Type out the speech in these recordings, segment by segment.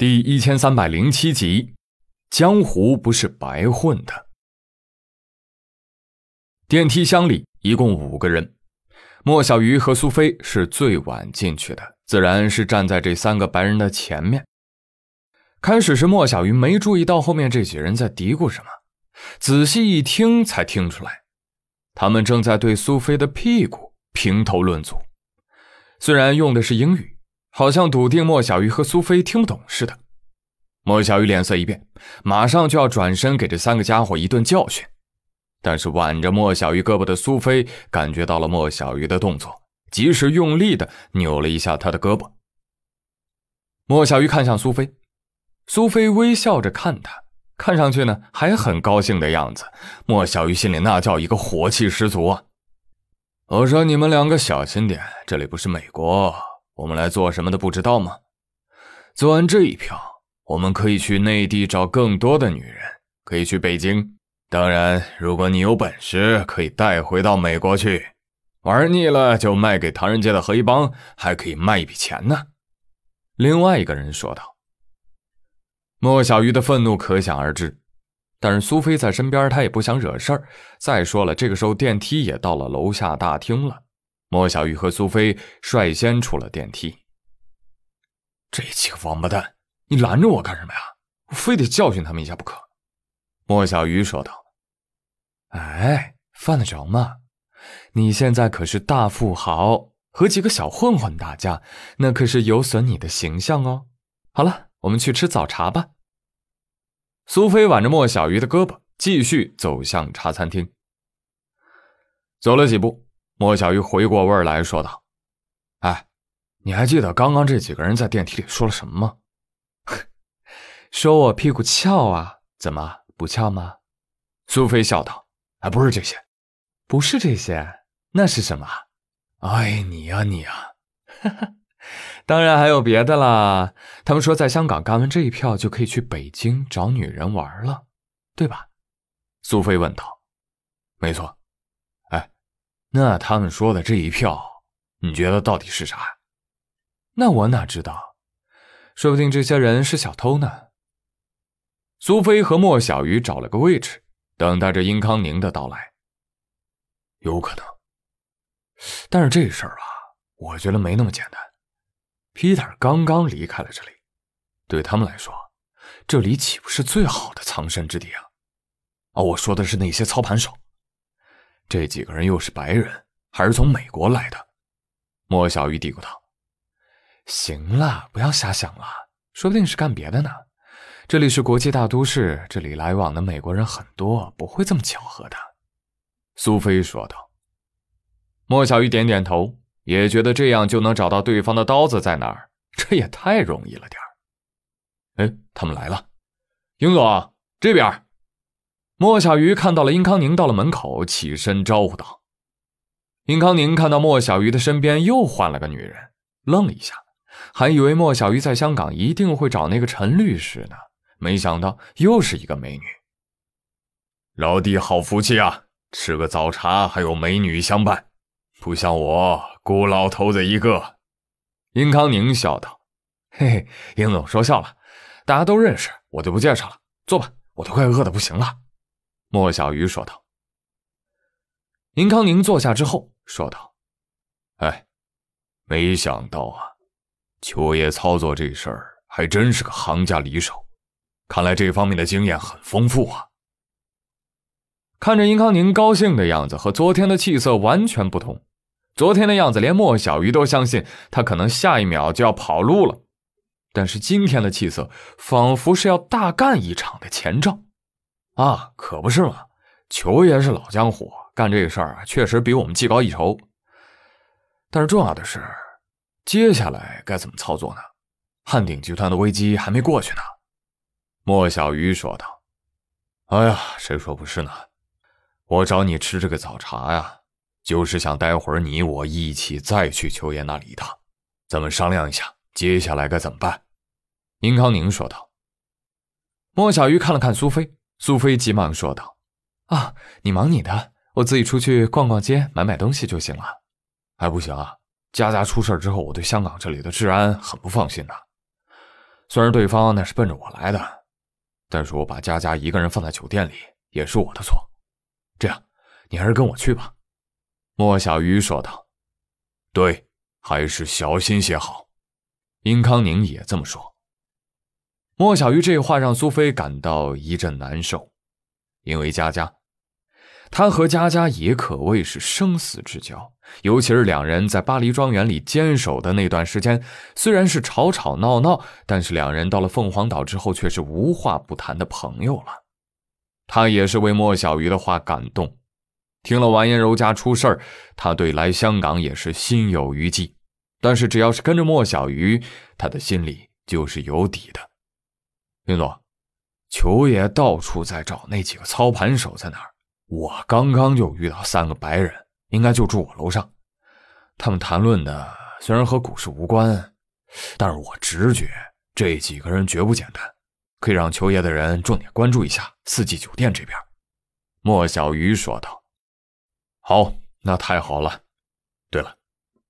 第一千三百零七集，江湖不是白混的。电梯箱里一共五个人，莫小鱼和苏菲是最晚进去的，自然是站在这三个白人的前面。开始是莫小鱼没注意到后面这几人在嘀咕什么，仔细一听才听出来，他们正在对苏菲的屁股评头论足，虽然用的是英语。好像笃定莫小鱼和苏菲听不懂似的，莫小鱼脸色一变，马上就要转身给这三个家伙一顿教训，但是挽着莫小鱼胳膊的苏菲感觉到了莫小鱼的动作，及时用力的扭了一下他的胳膊。莫小鱼看向苏菲，苏菲微笑着看他，看上去呢还很高兴的样子，莫小鱼心里那叫一个火气十足啊！我说你们两个小心点，这里不是美国。我们来做什么的不知道吗？做完这一票，我们可以去内地找更多的女人，可以去北京。当然，如果你有本事，可以带回到美国去。玩腻了就卖给唐人街的黑帮，还可以卖一笔钱呢。另外一个人说道。莫小鱼的愤怒可想而知，但是苏菲在身边，他也不想惹事儿。再说了，这个时候电梯也到了楼下大厅了。莫小鱼和苏菲率先出了电梯。这几个王八蛋，你拦着我干什么呀？我非得教训他们一下不可。”莫小鱼说道。“哎，犯得着吗？你现在可是大富豪，和几个小混混打架，那可是有损你的形象哦。好了，我们去吃早茶吧。”苏菲挽着莫小鱼的胳膊，继续走向茶餐厅。走了几步。莫小鱼回过味儿来说道：“哎，你还记得刚刚这几个人在电梯里说了什么吗？说我屁股翘啊，怎么不翘吗？”苏菲笑道：“哎，不是这些，不是这些，那是什么？哎，你呀，你呀，哈哈，当然还有别的啦。他们说，在香港干完这一票，就可以去北京找女人玩了，对吧？”苏菲问道。“没错。”那他们说的这一票，你觉得到底是啥？那我哪知道？说不定这些人是小偷呢。苏菲和莫小鱼找了个位置，等待着殷康宁的到来。有可能，但是这事儿吧，我觉得没那么简单。Peter 刚刚离开了这里，对他们来说，这里岂不是最好的藏身之地啊？哦，我说的是那些操盘手。这几个人又是白人，还是从美国来的。莫小鱼嘀咕道：“行了，不要瞎想了，说不定是干别的呢。这里是国际大都市，这里来往的美国人很多，不会这么巧合的。”苏菲说道。莫小鱼点点头，也觉得这样就能找到对方的刀子在哪儿，这也太容易了点儿。哎，他们来了，英总这边。莫小鱼看到了殷康宁，到了门口，起身招呼道：“殷康宁，看到莫小鱼的身边又换了个女人，愣了一下，还以为莫小鱼在香港一定会找那个陈律师呢，没想到又是一个美女。老弟好福气啊，吃个早茶还有美女相伴，不像我孤老头子一个。”殷康宁笑道：“嘿嘿，殷总说笑了，大家都认识，我就不介绍了，坐吧，我都快饿得不行了。”莫小鱼说道。殷康宁坐下之后说道：“哎，没想到啊，秋叶操作这事儿还真是个行家里手，看来这方面的经验很丰富啊。”看着殷康宁高兴的样子，和昨天的气色完全不同。昨天的样子，连莫小鱼都相信他可能下一秒就要跑路了，但是今天的气色，仿佛是要大干一场的前兆。啊，可不是嘛！裘爷是老江湖，干这个事儿啊，确实比我们技高一筹。但是重要的是，接下来该怎么操作呢？汉鼎集团的危机还没过去呢。”莫小鱼说道。“哎呀，谁说不是呢？我找你吃这个早茶呀，就是想待会儿你我一起再去裘爷那里一趟，咱们商量一下接下来该怎么办。”殷康宁说道。莫小鱼看了看苏菲。苏菲急忙说道：“啊，你忙你的，我自己出去逛逛街，买买东西就行了。”“还不行啊，佳佳出事之后，我对香港这里的治安很不放心的。虽然对方那是奔着我来的，但是我把佳佳一个人放在酒店里，也是我的错。这样，你还是跟我去吧。”莫小鱼说道：“对，还是小心些好。”殷康宁也这么说。莫小鱼这话让苏菲感到一阵难受，因为佳佳，他和佳佳也可谓是生死之交，尤其是两人在巴黎庄园里坚守的那段时间，虽然是吵吵闹闹，但是两人到了凤凰岛之后却是无话不谈的朋友了。他也是为莫小鱼的话感动，听了完颜柔家出事儿，他对来香港也是心有余悸，但是只要是跟着莫小鱼，他的心里就是有底的。林总，球爷到处在找那几个操盘手在哪儿？我刚刚就遇到三个白人，应该就住我楼上。他们谈论的虽然和股市无关，但是我直觉这几个人绝不简单，可以让球爷的人重点关注一下四季酒店这边。”莫小鱼说道。“好，那太好了。对了，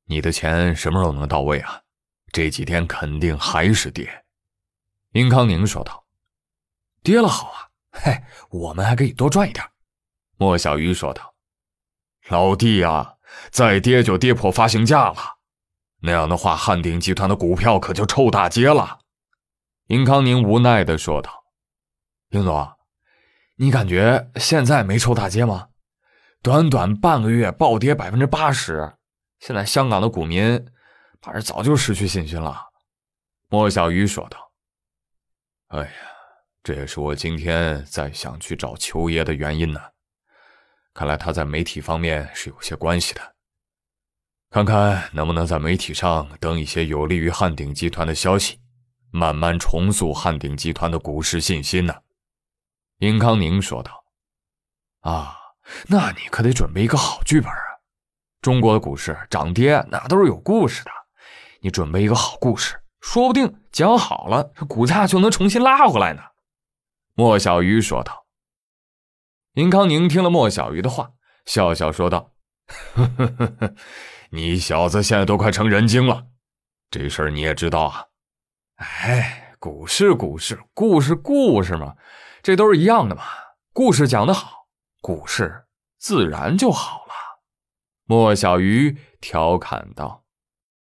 你的钱什么时候能到位啊？这几天肯定还是跌。”殷康宁说道：“跌了好啊，嘿，我们还可以多赚一点。”莫小鱼说道：“老弟啊，再跌就跌破发行价了，那样的话，汉鼎集团的股票可就臭大街了。”殷康宁无奈地说道：“英总，你感觉现在没臭大街吗？短短半个月暴跌百分之八十，现在香港的股民怕是早就失去信心了。”莫小鱼说道。哎呀，这也是我今天在想去找秋爷的原因呢。看来他在媒体方面是有些关系的，看看能不能在媒体上登一些有利于汉鼎集团的消息，慢慢重塑汉鼎集团的股市信心呢。殷康宁说道：“啊，那你可得准备一个好剧本啊！中国的股市涨跌哪都是有故事的，你准备一个好故事。”说不定讲好了，这股价就能重新拉回来呢。”莫小鱼说道。林康宁听了莫小鱼的话，笑笑说道：“呵呵呵呵，你小子现在都快成人精了，这事儿你也知道啊？哎，股市、股市、故事、故事嘛，这都是一样的嘛。故事讲得好，股市自然就好了。”莫小鱼调侃道。